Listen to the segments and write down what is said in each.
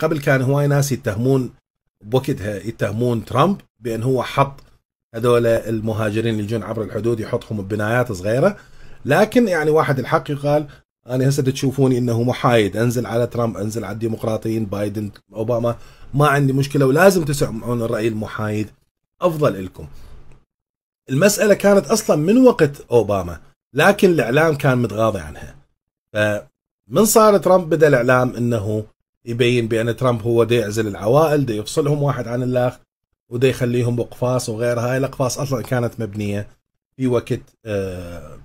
قبل كان هواي ناس يتهمون بوقتها يتهمون ترامب بان هو حط هذول المهاجرين اللي يجون عبر الحدود يحطهم ببنايات صغيره لكن يعني واحد الحق يقال انا هسه تشوفوني انه محايد انزل على ترامب انزل على الديمقراطيين بايدن اوباما ما عندي مشكله ولازم تسمعون الراي المحايد افضل لكم المساله كانت اصلا من وقت اوباما لكن الاعلام كان متغاضي عنها فمن صار ترامب بدا الاعلام انه يبين بان ترامب هو دا يعزل العوائل دا يفصلهم واحد عن الاخ ودا يخليهم باقفاص وغير هاي الاقفاص اصلا كانت مبنيه في وقت آه،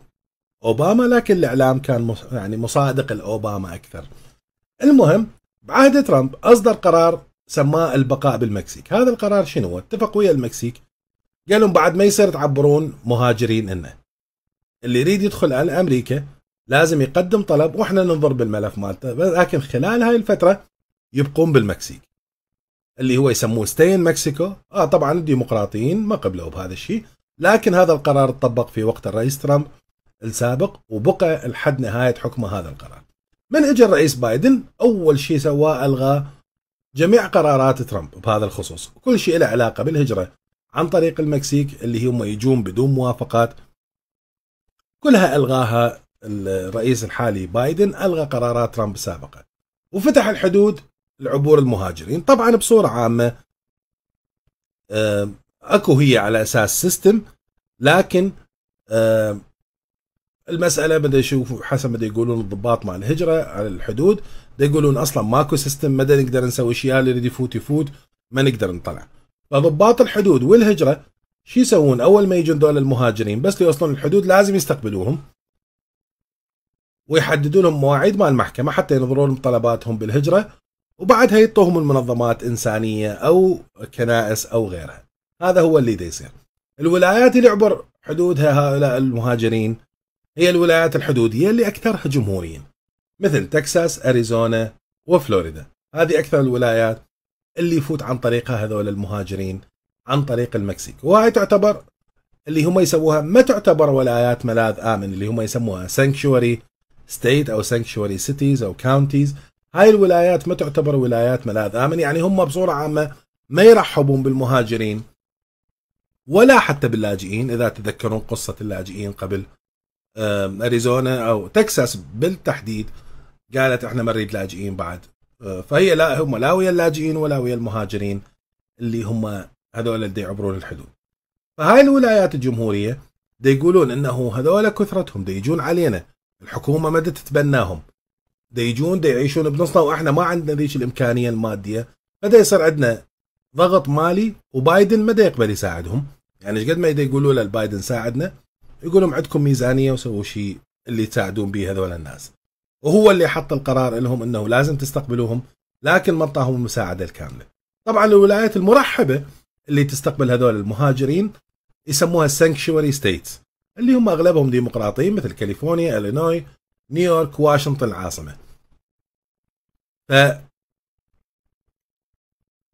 اوباما لكن الاعلام كان يعني مصادق لاوباما اكثر. المهم بعهد ترامب اصدر قرار سماه البقاء بالمكسيك، هذا القرار شنو؟ اتفق ويا المكسيك قال لهم بعد ما يصير تعبرون مهاجرين لنا. اللي يريد يدخل على امريكا لازم يقدم طلب واحنا ننظر بالملف مالته، لكن خلال هاي الفتره يبقون بالمكسيك اللي هو يسموه ستين مكسيكو اه طبعا الديمقراطيين ما قبلوا بهذا الشيء لكن هذا القرار تطبق في وقت الرئيس ترامب السابق وبقى لحد نهاية حكم هذا القرار من اجى الرئيس بايدن اول شيء سواه الغى جميع قرارات ترامب بهذا الخصوص كل شيء له علاقة بالهجرة عن طريق المكسيك اللي هم يجون بدون موافقات كلها الغاها الرئيس الحالي بايدن الغى قرارات ترامب السابقه وفتح الحدود العبور المهاجرين طبعا بصورة عامة آه، اكو هي على اساس سيستم لكن آه، المسألة بدا يشوفوا حسب ما يقولون الضباط مع الهجرة على الحدود دا يقولون اصلا ماكو سيستم ما نقدر نسوي شيء اللي يريد يفوت يفوت ما نقدر نطلع فضباط الحدود والهجرة شو يسوون اول ما يجون دول المهاجرين بس يوصلون الحدود لازم يستقبلوهم ويحددوا لهم مواعيد مع المحكمة حتى ينظرون طلباتهم بالهجرة وبعدها يطوهم المنظمات إنسانية أو كنائس أو غيرها هذا هو اللي يصير الولايات اللي عبر حدودها هؤلاء المهاجرين هي الولايات الحدودية اللي أكثرها جمهوريين مثل تكساس أريزونا وفلوريدا هذه أكثر الولايات اللي يفوت عن طريقها هذول المهاجرين عن طريق المكسيك وهي تعتبر اللي هم يسموها ما تعتبر ولايات ملاذ آمن اللي هم يسموها سانكشوري ستيت أو سانكشوري سيتيز أو كاونتيز هاي الولايات ما تعتبر ولايات ملاذ آمن يعني هم بصورة عامة ما يرحبون بالمهاجرين ولا حتى باللاجئين إذا تذكرون قصة اللاجئين قبل أريزونا أو تكساس بالتحديد قالت احنا ما نريد لاجئين بعد آه، فهي لا هم لا ويا اللاجئين ولا ويا المهاجرين اللي هم هذول اللي يعبرون الحدود فهاي الولايات الجمهوريه دي يقولون انه هذول كثرتهم دي يجون علينا الحكومه ما تتبناهم دا يجون دا يعيشون بنصنا واحنا ما عندنا ذيك الامكانيه الماديه فدا يصير عندنا ضغط مالي وبايدن ما يقبل يساعدهم يعني ايش قد ما يقولوا له بايدن ساعدنا يقول لهم عندكم ميزانيه وسووا شيء اللي تساعدون به هذول الناس وهو اللي حط القرار لهم انه لازم تستقبلوهم لكن ما اعطاهم المساعده الكامله طبعا الولايات المرحبه اللي تستقبل هذول المهاجرين يسموها سانكشوري ستيتس اللي هم اغلبهم ديمقراطيين مثل كاليفورنيا الينوي نيويورك واشنطن العاصمه ف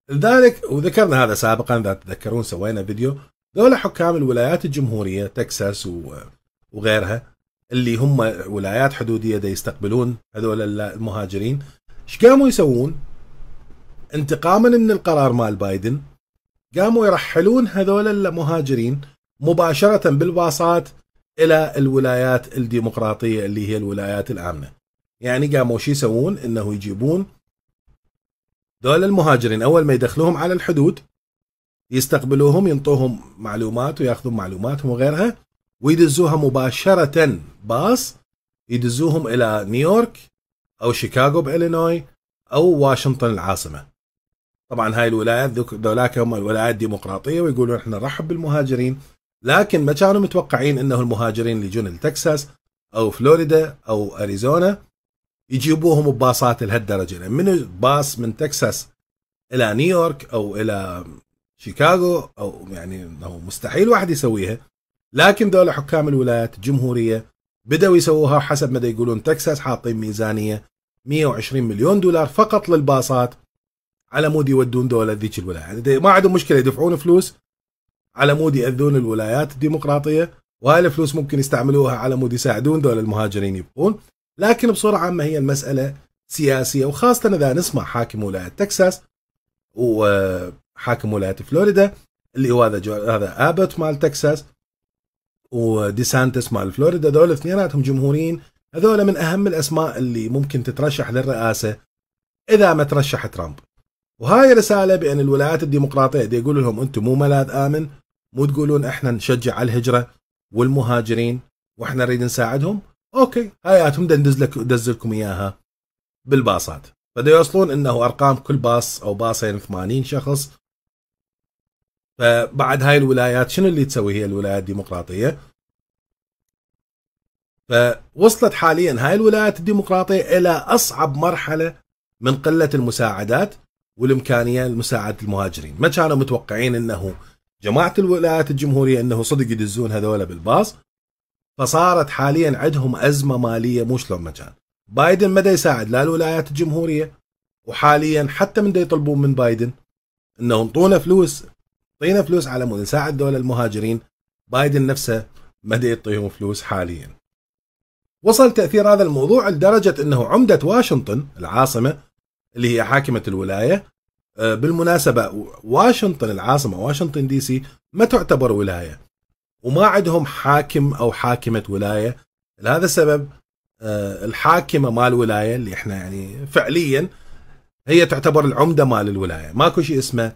لذلك وذكرنا هذا سابقا اذا تتذكرون سوينا فيديو ذولا حكام الولايات الجمهوريه تكساس وغيرها اللي هم ولايات حدوديه دا يستقبلون هذول المهاجرين ايش قاموا يسوون؟ انتقاما من القرار مال بايدن قاموا يرحلون هذول المهاجرين مباشره بالباصات الى الولايات الديمقراطيه اللي هي الولايات الامنه. يعني قاموا شو يسوون انه يجيبون دول المهاجرين اول ما يدخلوهم على الحدود يستقبلوهم ينطوهم معلومات وياخذون معلوماتهم وغيرها ويدزوها مباشره باص يدزوهم الى نيويورك او شيكاغو بالينوي او واشنطن العاصمه طبعا هاي الولايات ذولاك هم الولايات الديمقراطيه ويقولون احنا نرحب بالمهاجرين لكن ما كانوا متوقعين انه المهاجرين اللي يجون لتكساس او فلوريدا او اريزونا يجيبوهم بباصات لهالدرجه يعني من باص من تكساس الى نيويورك او الى شيكاغو او يعني هو مستحيل واحد يسويها لكن دول حكام الولايات الجمهوريه بداوا يسووها حسب ما يقولون تكساس حاطين ميزانيه 120 مليون دولار فقط للباصات على مود يودون دول ذيك الولايه يعني ما عندهم مشكله يدفعون فلوس على مود ياذون الولايات الديمقراطيه وهاي الفلوس ممكن يستعملوها على مود يساعدون دول المهاجرين يبقون لكن بصورة عامة هي المسألة سياسية وخاصة إذا نسمع حاكم ولاية تكساس وحاكم ولاية فلوريدا اللي هو هذا هذا ابت مال تكساس وديسانتس مال فلوريدا دول اثنيناتهم جمهوريين هذول من اهم الاسماء اللي ممكن تترشح للرئاسه اذا ما ترشح ترامب وهاي رساله بان الولايات الديمقراطيه دي يقول لهم انتم مو ملاذ امن مو تقولون احنا نشجع على الهجره والمهاجرين واحنا نريد نساعدهم اوكي هاي هاتهم ندز لك دز لكم اياها بالباصات فدا يوصلون انه ارقام كل باص او باصين 80 شخص فبعد هاي الولايات شنو اللي تسوي هي الولايات الديمقراطيه فوصلت حاليا هاي الولايات الديمقراطيه الى اصعب مرحله من قله المساعدات والامكانيه لمساعده المهاجرين ما كانوا متوقعين انه جماعه الولايات الجمهوريه انه صدق يدزون هذول بالباص فصارت حاليا عندهم ازمه ماليه مو شلون مكان بايدن ما يساعد لا الولايات الجمهوريه وحاليا حتى من يطلبون من بايدن انه انطونا فلوس طينا فلوس على مود نساعد دول المهاجرين بايدن نفسه ما يعطيهم فلوس حاليا وصل تاثير هذا الموضوع لدرجه انه عمده واشنطن العاصمه اللي هي حاكمه الولايه آه، بالمناسبه واشنطن العاصمه واشنطن دي سي ما تعتبر ولايه وما عندهم حاكم او حاكمه ولايه لهذا السبب آه، الحاكمه مال الولايه اللي احنا يعني فعليا هي تعتبر العمده مال الولايه ماكو شيء اسمه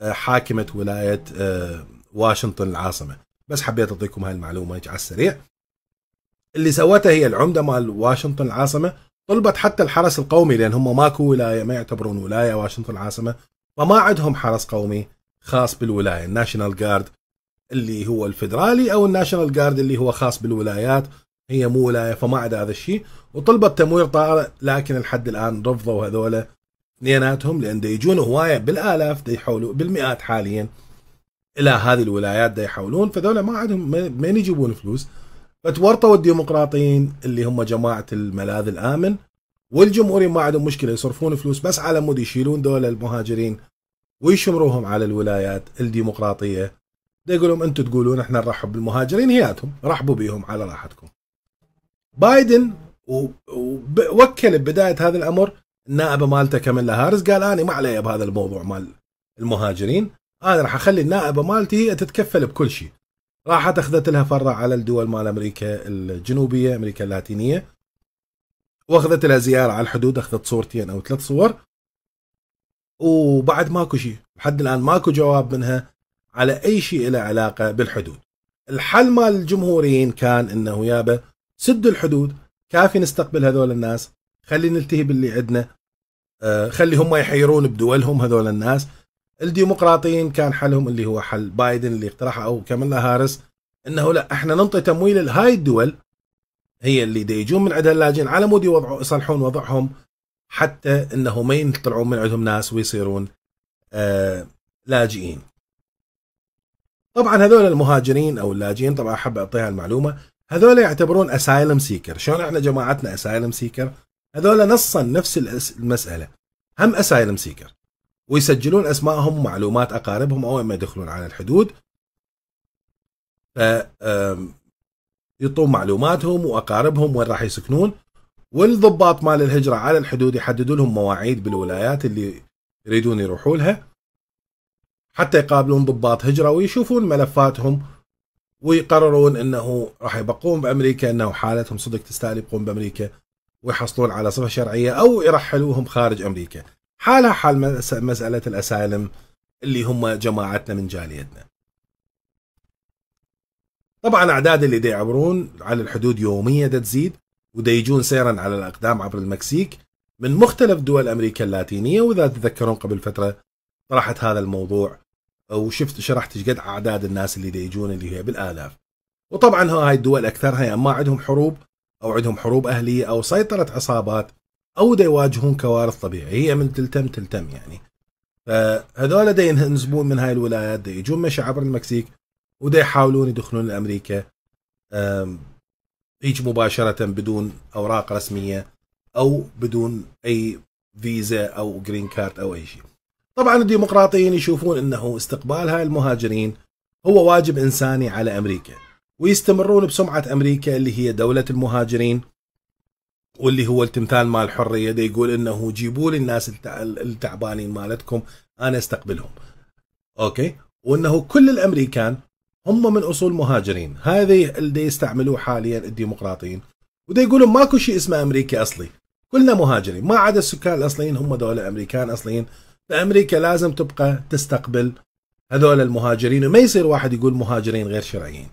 آه، حاكمه ولايه آه، واشنطن العاصمه بس حبيت اعطيكم هاي المعلومه على السريع اللي سوته هي العمده مال واشنطن العاصمه طلبت حتى الحرس القومي لان هم ماكو ولايه ما يعتبرون ولايه واشنطن العاصمه فما عندهم حرس قومي خاص بالولايه الناشونال جارد اللي هو الفدرالي او الناشونال جارد اللي هو خاص بالولايات هي مو ولايه فما عدا هذا الشيء وطلبت تمويل طائره لكن لحد الان رفضوا هذول اثنيناتهم لان يجون هوايه بالالاف يحولوا بالمئات حاليا الى هذه الولايات دا يحولون فذولا ما عندهم من يجيبون فلوس فتورطوا الديمقراطيين اللي هم جماعه الملاذ الامن والجمهوريين ما عندهم مشكله يصرفون فلوس بس على مود يشيلون دول المهاجرين ويشمروهم على الولايات الديمقراطيه يقول لهم انتم تقولون احنا نرحب بالمهاجرين هياتهم رحبوا بيهم على راحتكم بايدن ووكل ببدايه هذا الامر النائبه مالته كاميلا هارس قال انا ما علي بهذا الموضوع مال المهاجرين انا راح اخلي النائبه مالتي هي تتكفل بكل شيء راحت اخذت لها فرع على الدول مال امريكا الجنوبيه امريكا اللاتينيه واخذت لها زياره على الحدود اخذت صورتين او ثلاث صور وبعد ماكو شيء لحد الان ماكو جواب منها على اي شيء له علاقه بالحدود الحل مال الجمهوريين كان انه يابا سدوا الحدود كافي نستقبل هذول الناس خلي نلتهي باللي عندنا آه، خلي هم يحيرون بدولهم هذول الناس الديمقراطيين كان حلهم اللي هو حل بايدن اللي اقترحه او كاملا هارس انه لا احنا ننطي تمويل لهاي الدول هي اللي دا يجون من عندها اللاجئين على مود يوضعوا يصلحون وضعهم حتى انه ما يطلعون من عندهم ناس ويصيرون آه لاجئين طبعا هذول المهاجرين او اللاجئين طبعا احب اعطيها المعلومه هذول يعتبرون اسايلم سيكر شلون احنا جماعتنا اسايلم سيكر هذول نصا نفس المساله هم اسايلم سيكر ويسجلون اسمائهم ومعلومات اقاربهم اول ما يدخلون على الحدود ف يعطون معلوماتهم واقاربهم وين راح يسكنون والضباط مال الهجره على الحدود يحددوا لهم مواعيد بالولايات اللي يريدون يروحوا لها حتى يقابلون ضباط هجرة ويشوفون ملفاتهم ويقررون انه راح يبقون بامريكا انه حالتهم صدق تستاهل يبقون بامريكا ويحصلون على صفه شرعيه او يرحلوهم خارج امريكا. حالها حال مساله الاسالم اللي هم جماعتنا من جاليتنا. طبعا اعداد اللي دا يعبرون على الحدود يوميا دا تزيد ودا يجون سيرا على الاقدام عبر المكسيك من مختلف دول امريكا اللاتينيه واذا تتذكرون قبل فتره طرحت هذا الموضوع وشفت شرحت ايش قد اعداد الناس اللي دي يجون اللي هي بالالاف وطبعا هاي الدول اكثرها يا ما عندهم حروب او عندهم حروب اهليه او سيطره عصابات او دي يواجهون كوارث طبيعيه هي من تلتم تلتم يعني فهذول دي ينزبون من هاي الولايات دي يجون مشي عبر المكسيك ودي يحاولون يدخلون لامريكا هيج مباشره بدون اوراق رسميه او بدون اي فيزا او جرين كارد او اي شيء طبعا الديمقراطيين يشوفون انه استقبال هاي المهاجرين هو واجب انساني على امريكا ويستمرون بسمعه امريكا اللي هي دوله المهاجرين واللي هو التمثال مال الحريه دي يقول انه جيبوا لي الناس التعبانين مالتكم انا استقبلهم. اوكي؟ وانه كل الامريكان هم من اصول مهاجرين، هذه اللي يستعملوه حاليا الديمقراطيين. ودي يقولون ماكو شيء اسمه امريكي اصلي، كلنا مهاجرين ما عدا السكان الاصليين هم دول امريكان اصليين فامريكا لازم تبقى تستقبل هذول المهاجرين وما يصير واحد يقول مهاجرين غير شرعيين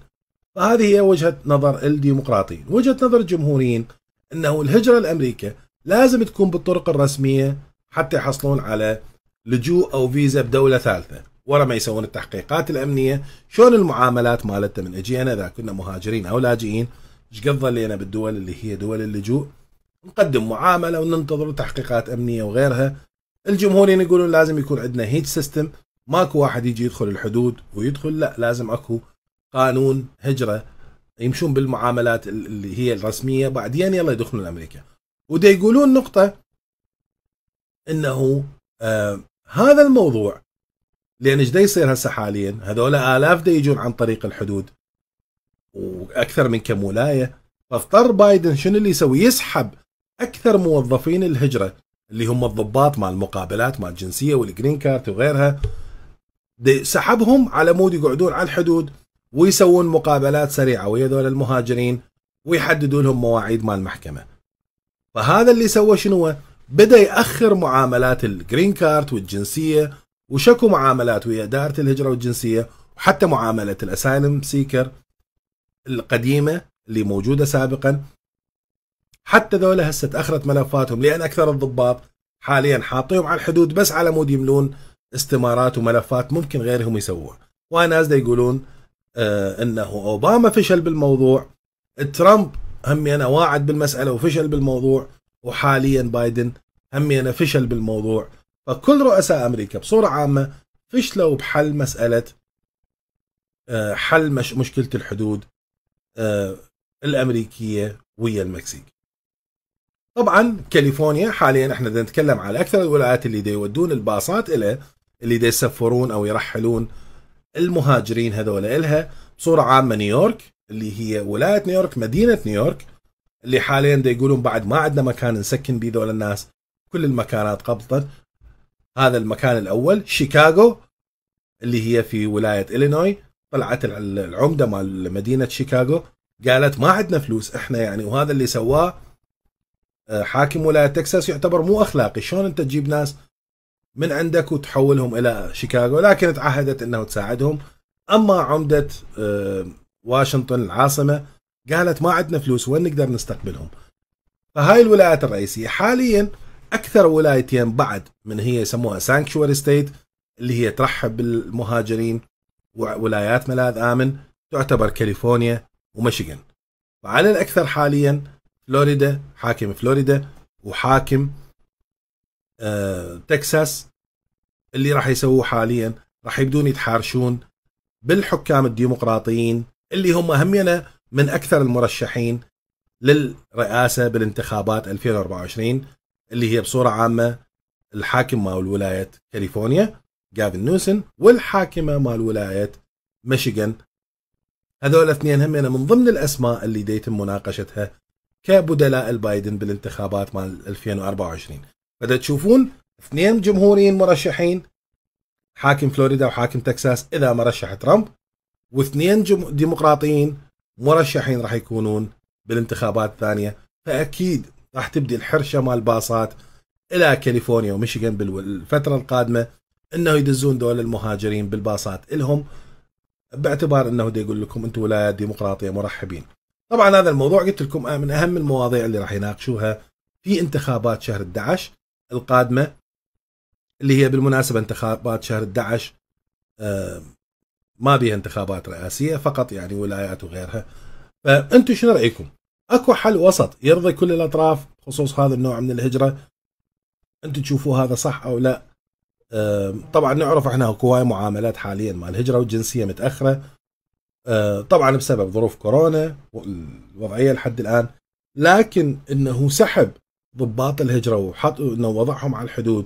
فهذه هي وجهة نظر الديمقراطيين وجهة نظر الجمهوريين أنه الهجرة لأمريكا لازم تكون بالطرق الرسمية حتى يحصلون على لجوء أو فيزا بدولة ثالثة ورا ما يسوون التحقيقات الأمنية شلون المعاملات مالتنا من أجينا إذا كنا مهاجرين أو لاجئين ايش قد ظلينا بالدول اللي هي دول اللجوء نقدم معاملة وننتظر تحقيقات أمنية وغيرها الجمهورين يقولون لازم يكون عندنا هيج سيستم ماكو واحد يجي يدخل الحدود ويدخل لا لازم اكو قانون هجره يمشون بالمعاملات اللي هي الرسميه بعدين يلا يدخلون امريكا ودي يقولون نقطه انه آه هذا الموضوع لان ايش يصير هسه حاليا هذول الاف دي يجون عن طريق الحدود واكثر من كم ولايه فاضطر بايدن شنو اللي يسوي يسحب اكثر موظفين الهجره اللي هم الضباط مع المقابلات مع الجنسيه والجرين كارت وغيرها سحبهم على مود يقعدون على الحدود ويسوون مقابلات سريعه ويا ذول المهاجرين ويحددوا لهم مواعيد مال المحكمه. فهذا اللي سوى شنو؟ بدا ياخر معاملات الجرين كارت والجنسيه وشكو معاملات ويا دارة الهجره والجنسيه وحتى معامله الاسايلم سيكر القديمه اللي موجوده سابقا حتى ذولا هسه تاخرت ملفاتهم لان اكثر الضباط حاليا حاطيهم على الحدود بس على مود يملون استمارات وملفات ممكن غيرهم يسووها وناس يقولون آه انه اوباما فشل بالموضوع ترامب همي انا واعد بالمساله وفشل بالموضوع وحاليا بايدن همي انا فشل بالموضوع فكل رؤساء امريكا بصوره عامه فشلوا بحل مساله آه، حل مش مشكله الحدود آه، الامريكيه ويا المكسيك طبعا كاليفورنيا حاليا احنا بدنا نتكلم على اكثر الولايات اللي دي يودون الباصات الى اللي دي يسفرون او يرحلون المهاجرين هذول الها بصوره عامه نيويورك اللي هي ولايه نيويورك مدينه نيويورك اللي حاليا دا يقولون بعد ما عندنا مكان نسكن بيه ذول الناس كل المكانات قبضا هذا المكان الاول شيكاغو اللي هي في ولايه الينوي طلعت العمده مال مدينه شيكاغو قالت ما عندنا فلوس احنا يعني وهذا اللي سواه آه، حاكم ولايه تكساس يعتبر مو اخلاقي شلون انت تجيب ناس من عندك وتحولهم الى شيكاغو لكن تعهدت انه تساعدهم اما عمده آه، واشنطن العاصمه قالت ما عندنا فلوس وين نقدر نستقبلهم فهاي الولايات الرئيسيه حاليا اكثر ولايتين بعد من هي يسموها سانكشوري ستيت اللي هي ترحب بالمهاجرين وولايات ملاذ امن تعتبر كاليفورنيا وميشيغان فعلى الاكثر حاليا فلوريدا حاكم فلوريدا وحاكم آه، تكساس اللي راح يسووه حاليا راح يبدون يتحارشون بالحكام الديمقراطيين اللي هم همينا من اكثر المرشحين للرئاسه بالانتخابات 2024 اللي هي بصوره عامه الحاكم مال ولايه كاليفورنيا جافن نوسن والحاكمه مال ولايه ميشيغان هذول الاثنين هم من ضمن الاسماء اللي ديتم مناقشتها كبدلاء البايدن بالانتخابات مال 2024 فدا تشوفون اثنين جمهوريين مرشحين حاكم فلوريدا وحاكم تكساس اذا ما رشح ترامب واثنين ديمقراطيين مرشحين راح يكونون بالانتخابات الثانيه فاكيد راح تبدي الحرشه مال باصات الى كاليفورنيا وميشيغان بالفتره القادمه انه يدزون دول المهاجرين بالباصات الهم باعتبار انه دي يقول لكم انتم ولايات ديمقراطيه مرحبين طبعا هذا الموضوع قلت لكم آه، من اهم المواضيع اللي راح يناقشوها في انتخابات شهر 11 القادمه اللي هي بالمناسبه انتخابات شهر 11 آه، ما بيها انتخابات رئاسيه فقط يعني ولايات وغيرها فانتم شنو رايكم؟ اكو حل وسط يرضي كل الاطراف خصوص هذا النوع من الهجره انتم تشوفوا هذا صح او لا آه، طبعا نعرف احنا اكو هواي معاملات حاليا مع الهجره والجنسيه متاخره آه، طبعا بسبب ظروف كورونا والوضعيه لحد الان لكن انه سحب ضباط الهجره وحط انه وضعهم على الحدود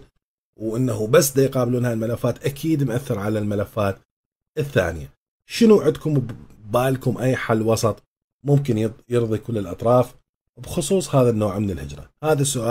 وانه بس دا يقابلون هاي الملفات اكيد مأثر على الملفات الثانيه. شنو عندكم ببالكم اي حل وسط ممكن يرضي كل الاطراف بخصوص هذا النوع من الهجره؟ هذا السؤال